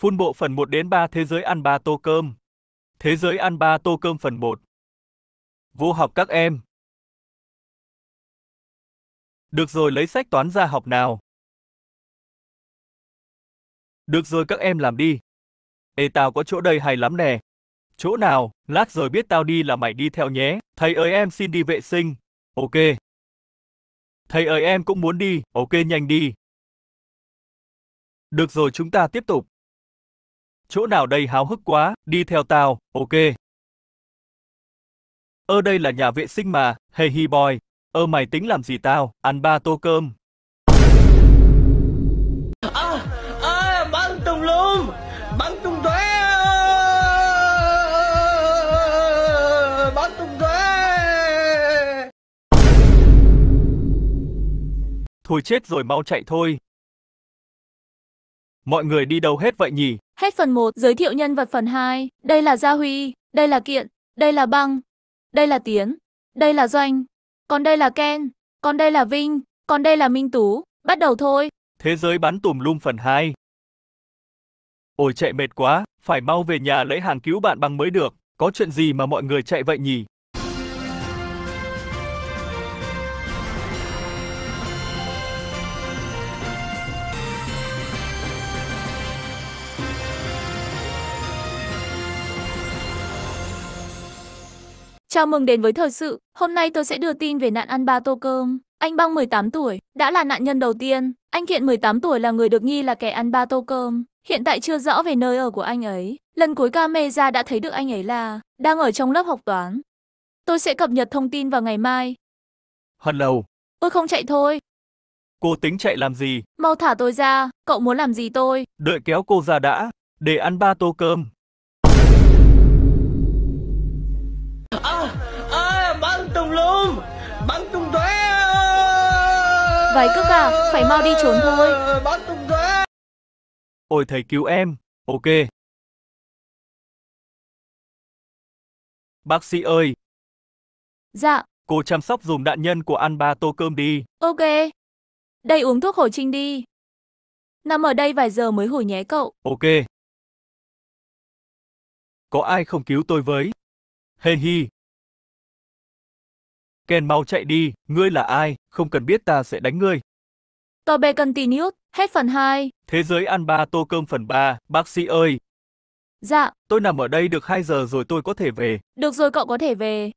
Phun bộ phần 1 đến 3 Thế giới ăn 3 tô cơm. Thế giới ăn 3 tô cơm phần 1. Vô học các em. Được rồi lấy sách toán ra học nào. Được rồi các em làm đi. Ê tao có chỗ đây hay lắm nè. Chỗ nào, lát rồi biết tao đi là mày đi theo nhé. Thầy ơi em xin đi vệ sinh. Ok. Thầy ơi em cũng muốn đi, ok nhanh đi. Được rồi chúng ta tiếp tục chỗ nào đây háo hức quá, đi theo tao, ok. Ơ đây là nhà vệ sinh mà, hey hi boy, ơ mày tính làm gì tao, ăn ba tô cơm. À, à, bắn tùm lum, bắn tùm tuế, bắn tùm tuế. Thôi chết rồi mau chạy thôi. Mọi người đi đâu hết vậy nhỉ? Hết phần 1, giới thiệu nhân vật phần 2. Đây là Gia Huy, đây là Kiện, đây là Băng, đây là Tiến, đây là Doanh, còn đây là Ken, còn đây là Vinh, còn đây là Minh Tú. Bắt đầu thôi. Thế giới bắn tùm lum phần 2. Ôi chạy mệt quá, phải mau về nhà lấy hàng cứu bạn băng mới được. Có chuyện gì mà mọi người chạy vậy nhỉ? Chào mừng đến với thời sự, hôm nay tôi sẽ đưa tin về nạn ăn ba tô cơm. Anh Bang 18 tuổi, đã là nạn nhân đầu tiên. Anh Thiện 18 tuổi là người được nghi là kẻ ăn ba tô cơm. Hiện tại chưa rõ về nơi ở của anh ấy. Lần cuối camera đã thấy được anh ấy là đang ở trong lớp học toán. Tôi sẽ cập nhật thông tin vào ngày mai. Hận lầu. Tôi không chạy thôi. Cô tính chạy làm gì? Mau thả tôi ra, cậu muốn làm gì tôi? Đợi kéo cô ra đã, để ăn ba tô cơm. vài cước cả phải mau đi trốn thôi. Ôi thầy cứu em, ok. Bác sĩ ơi. Dạ. Cô chăm sóc dùm nạn nhân của ăn ba tô cơm đi. Ok. Đây uống thuốc hồi trinh đi. Nằm ở đây vài giờ mới hồi nhé cậu. Ok. Có ai không cứu tôi với? Hê hey hi. Ken mau chạy đi, ngươi là ai, không cần biết ta sẽ đánh ngươi. Tờ bê Continued, hết phần 2. Thế giới ăn ba tô cơm phần 3, bác sĩ ơi. Dạ. Tôi nằm ở đây được 2 giờ rồi tôi có thể về. Được rồi cậu có thể về.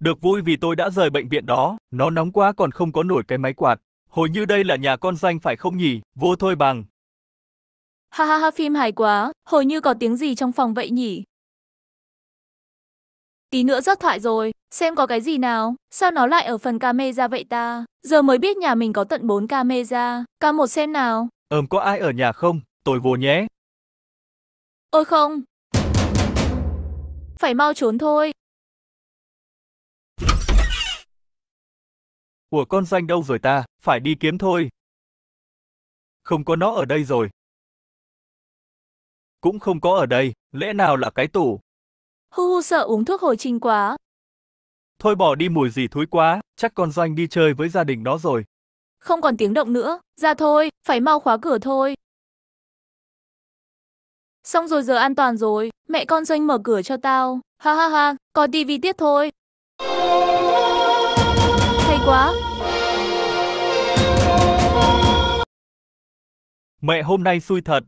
Được vui vì tôi đã rời bệnh viện đó, nó nóng quá còn không có nổi cái máy quạt. Hồi như đây là nhà con danh phải không nhỉ, vô thôi bằng. Ha ha ha phim hài quá, hồi như có tiếng gì trong phòng vậy nhỉ? Tí nữa rớt thoại rồi, xem có cái gì nào, sao nó lại ở phần camera vậy ta? Giờ mới biết nhà mình có tận 4 camera, ca một xem nào. Ờm có ai ở nhà không, tôi vô nhé. Ôi không. Phải mau trốn thôi. Ủa con danh đâu rồi ta, phải đi kiếm thôi. Không có nó ở đây rồi. Cũng không có ở đây, lẽ nào là cái tủ, Hu hu sợ uống thuốc hồi trinh quá. Thôi bỏ đi mùi gì thúi quá, chắc con Doanh đi chơi với gia đình đó rồi. Không còn tiếng động nữa, ra thôi, phải mau khóa cửa thôi. Xong rồi giờ an toàn rồi, mẹ con Doanh mở cửa cho tao. Ha ha ha, có tivi tiết thôi. Hay quá, Mẹ hôm nay xui thật.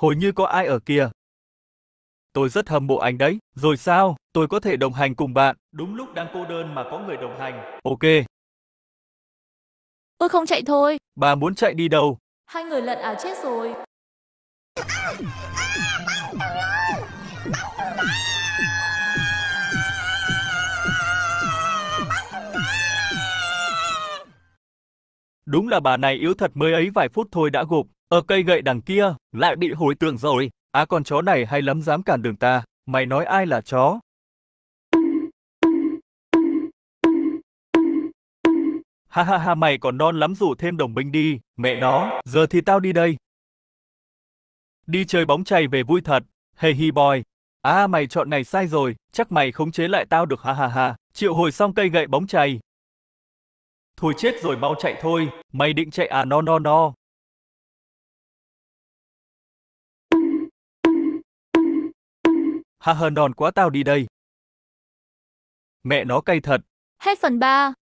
Hồi như có ai ở kia. Tôi rất hâm mộ anh đấy. Rồi sao? Tôi có thể đồng hành cùng bạn. Đúng lúc đang cô đơn mà có người đồng hành. Ok. Tôi không chạy thôi. Bà muốn chạy đi đâu? Hai người lận à chết rồi. Đúng là bà này yếu thật mới ấy vài phút thôi đã gục. Ở cây gậy đằng kia, lại bị hồi tưởng rồi. Á à con chó này hay lắm dám cản đường ta, mày nói ai là chó? Ha ha ha mày còn non lắm rủ thêm đồng minh đi, mẹ nó, giờ thì tao đi đây. Đi chơi bóng chày về vui thật, hey hi boy. À mày chọn này sai rồi, chắc mày khống chế lại tao được ha ha ha, triệu hồi xong cây gậy bóng chày. Thôi chết rồi mau chạy thôi, mày định chạy à no no no, Hà hờn đòn quá tao đi đây. Mẹ nó cay thật. 2 phần 3